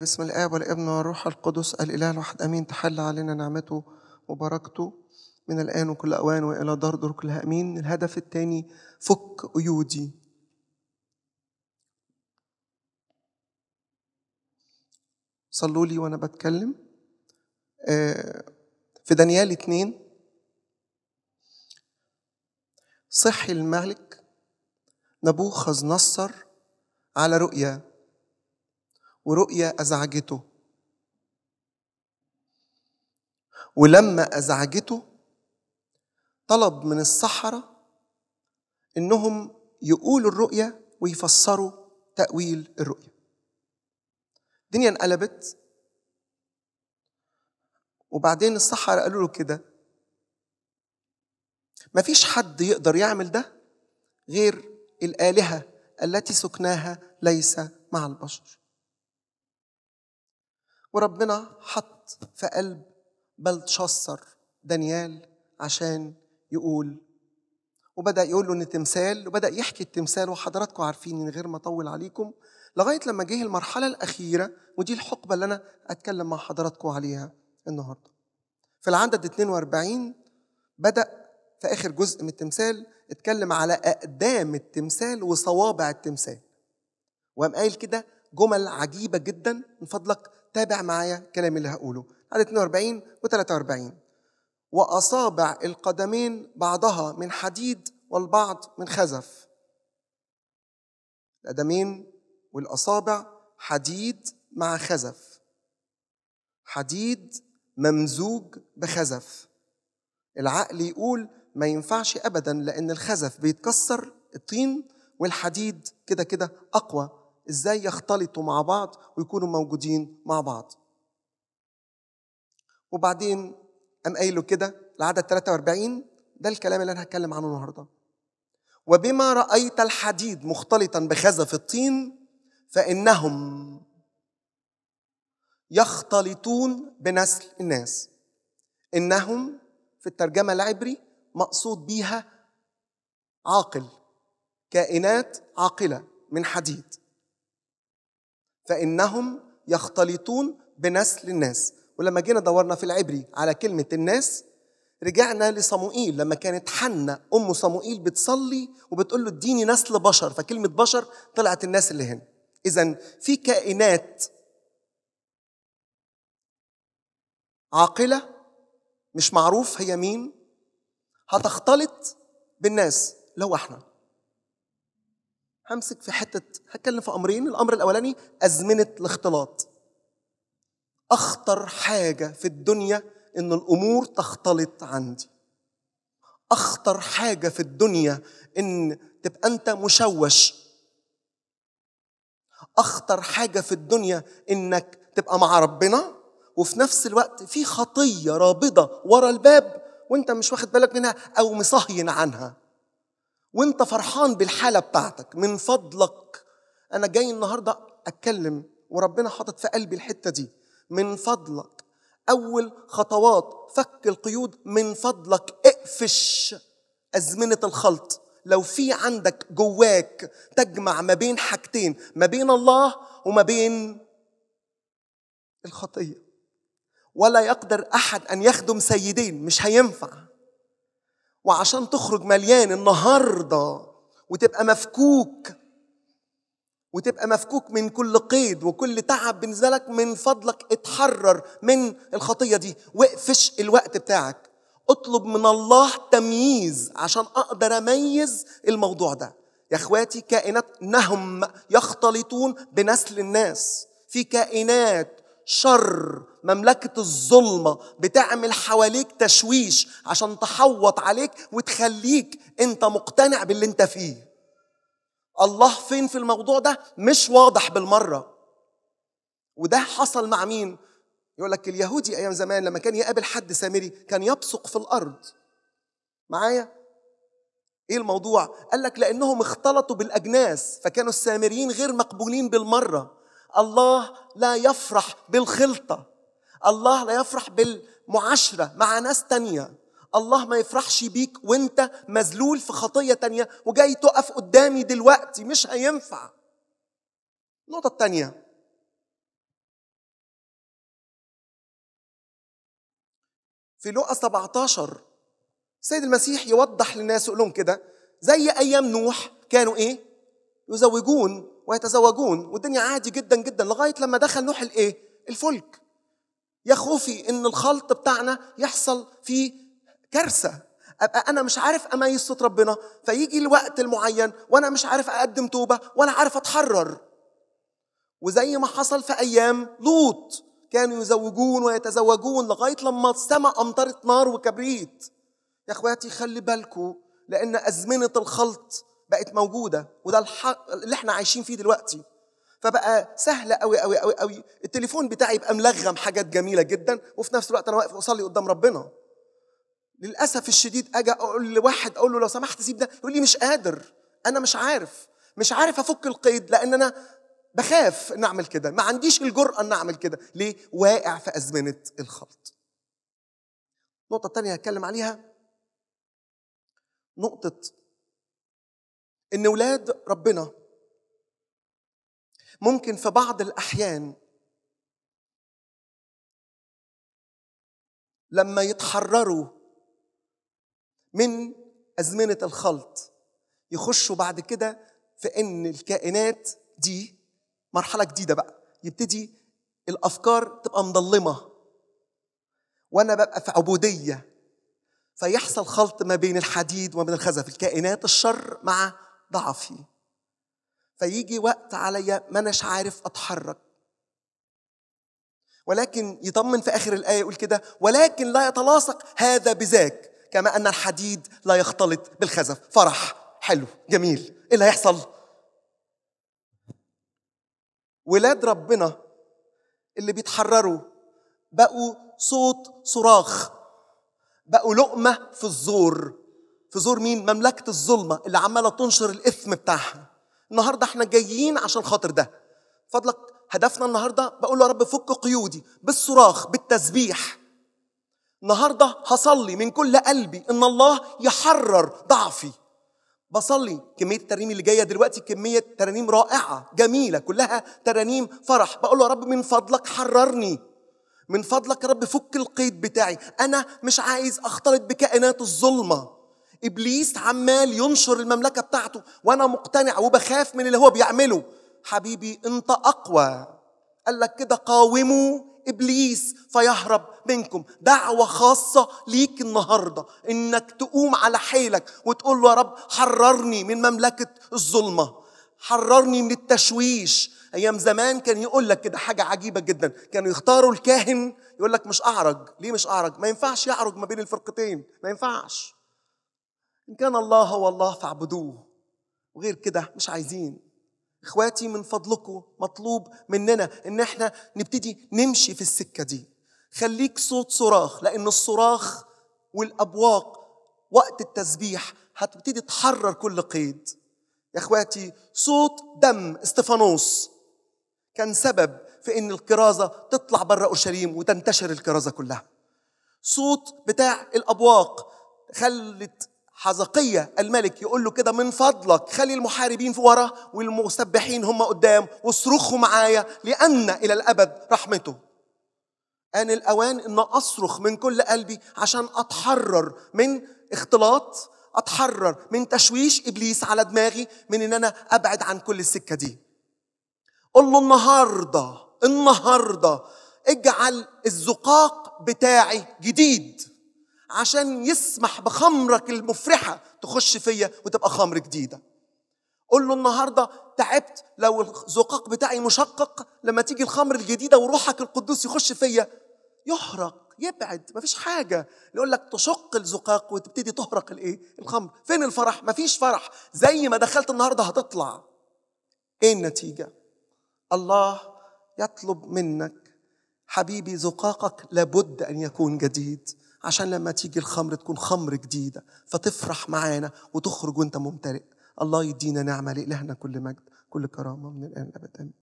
بسم الآب والابن والروح القدس الإله الواحد أمين تحل علينا نعمته وبركته من الآن وكل أوان وإلى دار دور كل أمين الهدف الثاني فك قيودي صلوا لي وأنا بتكلم آه، في دانيال اتنين صحي الملك نبوخذ نصر على رؤيا ورؤية أزعجته ولما أزعجته طلب من السحرة إنهم يقولوا الرؤية ويفسروا تأويل الرؤية الدنيا انقلبت وبعدين السحرة قالوا له كده مفيش حد يقدر يعمل ده غير الآلهة التي سكناها ليس مع البشر وربنا حط في قلب بلتشصر دانيال عشان يقول وبدا يقول له ان تمثال وبدا يحكي التمثال وحضراتكم عارفين من غير ما اطول عليكم لغايه لما جه المرحله الاخيره ودي الحقبه اللي انا اتكلم مع حضراتكم عليها النهارده في العدد 42 بدا في اخر جزء من التمثال اتكلم على اقدام التمثال وصوابع التمثال وقام قايل كده جمل عجيبه جدا من فضلك تابع معايا الكلام اللي هقوله عدد 42 و 43 وأصابع القدمين بعضها من حديد والبعض من خزف القدمين والأصابع حديد مع خزف حديد ممزوج بخزف العقل يقول ما ينفعش أبدا لأن الخزف بيتكسر الطين والحديد كده كده أقوى ازاي يختلطوا مع بعض ويكونوا موجودين مع بعض وبعدين قام قايله كده العدد 43 ده الكلام اللي انا هتكلم عنه النهارده وبما رايت الحديد مختلطا بخزف الطين فانهم يختلطون بنسل الناس انهم في الترجمه العبري مقصود بيها عاقل كائنات عاقله من حديد فإنهم يختلطون بنسل الناس ولما جينا دورنا في العبري على كلمة الناس رجعنا لصموئيل لما كانت حنة أم صموئيل بتصلي وبتقول له اديني نسل بشر فكلمة بشر طلعت الناس اللي هنا إذا في كائنات عاقلة مش معروف هي مين هتختلط بالناس لو احنا همسك في حتة هتكلم في أمرين الأمر الأولاني أزمنة الاختلاط أخطر حاجة في الدنيا إن الأمور تختلط عندي أخطر حاجة في الدنيا إن تبقى أنت مشوش أخطر حاجة في الدنيا إنك تبقى مع ربنا وفي نفس الوقت في خطية رابضة ورا الباب وأنت مش واخد بالك منها أو مصهين عنها وانت فرحان بالحاله بتاعتك من فضلك انا جاي النهارده اتكلم وربنا حاطط في قلبي الحته دي من فضلك اول خطوات فك القيود من فضلك اقفش ازمنه الخلط لو في عندك جواك تجمع ما بين حاجتين ما بين الله وما بين الخطيه ولا يقدر احد ان يخدم سيدين مش هينفع وعشان تخرج مليان النهارده وتبقى مفكوك وتبقى مفكوك من كل قيد وكل تعب بنزلك من فضلك اتحرر من الخطيه دي وقفش الوقت بتاعك اطلب من الله تمييز عشان اقدر اميز الموضوع ده يا اخواتي كائنات نهم يختلطون بنسل الناس في كائنات شر مملكة الظلمة بتعمل حواليك تشويش عشان تحوط عليك وتخليك انت مقتنع باللي انت فيه الله فين في الموضوع ده مش واضح بالمرة وده حصل مع مين يقول لك اليهودي ايام زمان لما كان يقابل حد سامري كان يبصق في الارض معايا ايه الموضوع قال لك لانهم اختلطوا بالاجناس فكانوا السامريين غير مقبولين بالمره الله لا يفرح بالخلطة الله لا يفرح بالمعاشرة مع ناس تانية الله ما يفرحش بيك وانت مذلول في خطية تانية وجاي تقف قدامي دلوقتي مش هينفع النقطة التانية في لقا 17 سيد المسيح يوضح للناس يقول لهم كده زي ايام نوح كانوا ايه؟ يزوجون ويتزوجون والدنيا عادي جدا جدا لغايه لما دخل نوح الايه؟ الفلك. يا خوفي ان الخلط بتاعنا يحصل فيه كارثه ابقى انا مش عارف اميز صوت ربنا فيجي الوقت المعين وانا مش عارف اقدم توبه ولا عارف اتحرر. وزي ما حصل في ايام لوط كانوا يزوجون ويتزوجون لغايه لما السماء امطرت نار وكبريت. يا اخواتي خلي بالكم لان ازمنه الخلط بقت موجوده وده الحق اللي احنا عايشين فيه دلوقتي فبقى سهل قوي قوي قوي قوي التليفون بتاعي يبقى ملغم حاجات جميله جدا وفي نفس الوقت انا واقف اصلي قدام ربنا للاسف الشديد اجي اقول لواحد اقول له لو سمحت سيب ده يقول لي مش قادر انا مش عارف مش عارف افك القيد لان انا بخاف ان اعمل كده ما عنديش الجرأه ان اعمل كده ليه واقع في ازمنه الخلط النقطه الثانيه هتكلم عليها نقطه ان اولاد ربنا ممكن في بعض الاحيان لما يتحرروا من ازمنه الخلط يخشوا بعد كده في ان الكائنات دي مرحله جديده بقى يبتدي الافكار تبقى مضلمه وانا ببقى في عبوديه فيحصل خلط ما بين الحديد وما بين الخزف الكائنات الشر مع ضعفي فيجي وقت عليا ما اناش عارف اتحرك ولكن يطمن في اخر الايه يقول كده ولكن لا يتلاصق هذا بذاك كما ان الحديد لا يختلط بالخزف فرح حلو جميل ايه اللي هيحصل ولاد ربنا اللي بيتحرروا بقوا صوت صراخ بقوا لقمه في الزور في زور مين؟ مملكة الظلمة اللي عمالة تنشر الإثم بتاعها. النهاردة احنا جايين عشان خاطر ده. فضلك هدفنا النهاردة بقول له يا رب فك قيودي بالصراخ بالتسبيح. النهاردة هصلي من كل قلبي إن الله يحرر ضعفي. بصلي كمية الترانيم اللي جاية دلوقتي كمية ترانيم رائعة جميلة كلها ترانيم فرح بقول له يا رب من فضلك حررني من فضلك يا رب فك القيد بتاعي أنا مش عايز أختلط بكائنات الظلمة ابليس عمال ينشر المملكه بتاعته وانا مقتنع وبخاف من اللي هو بيعمله حبيبي انت اقوى قال لك كده قاوموا ابليس فيهرب منكم دعوه خاصه ليك النهارده انك تقوم على حيلك وتقول له يا رب حررني من مملكه الظلمه حررني من التشويش ايام زمان كان يقول لك كده حاجه عجيبه جدا كانوا يختاروا الكاهن يقول لك مش اعرج ليه مش اعرج ما ينفعش يعرج ما بين الفرقتين ما ينفعش إن كان الله هو الله فاعبدوه وغير كده مش عايزين إخواتي من فضلكم مطلوب مننا إن إحنا نبتدي نمشي في السكة دي خليك صوت صراخ لأن الصراخ والأبواق وقت التسبيح هتبتدي تحرر كل قيد يا إخواتي صوت دم استفانوس كان سبب في إن الكرازة تطلع بره أورشليم وتنتشر الكرازة كلها صوت بتاع الأبواق خلت حزقية الملك يقول له كده من فضلك خلي المحاربين في ورا والمسبحين هم قدام واصرخوا معايا لأن إلى الأبد رحمته آن الأوان أن أصرخ من كل قلبي عشان أتحرر من اختلاط أتحرر من تشويش إبليس على دماغي من أن أنا أبعد عن كل السكة دي قل له النهاردة النهاردة اجعل الزقاق بتاعي جديد عشان يسمح بخمرك المفرحة تخش فيا وتبقى خمر جديدة قول له النهاردة تعبت لو الزقاق بتاعي مشقق لما تيجي الخمر الجديدة وروحك القدوس يخش فيا يحرق يبعد مفيش حاجة يقول لك تشق الزقاق وتبتدي تهرق الايه الخمر فين الفرح مفيش فرح زي ما دخلت النهاردة هتطلع ايه النتيجة الله يطلب منك حبيبي زقاقك لابد ان يكون جديد عشان لما تيجي الخمر تكون خمر جديدة فتفرح معانا وتخرج وانت ممتلئ الله يدينا نعمة لإلهنا كل مجد كل كرامة من الآن أبدا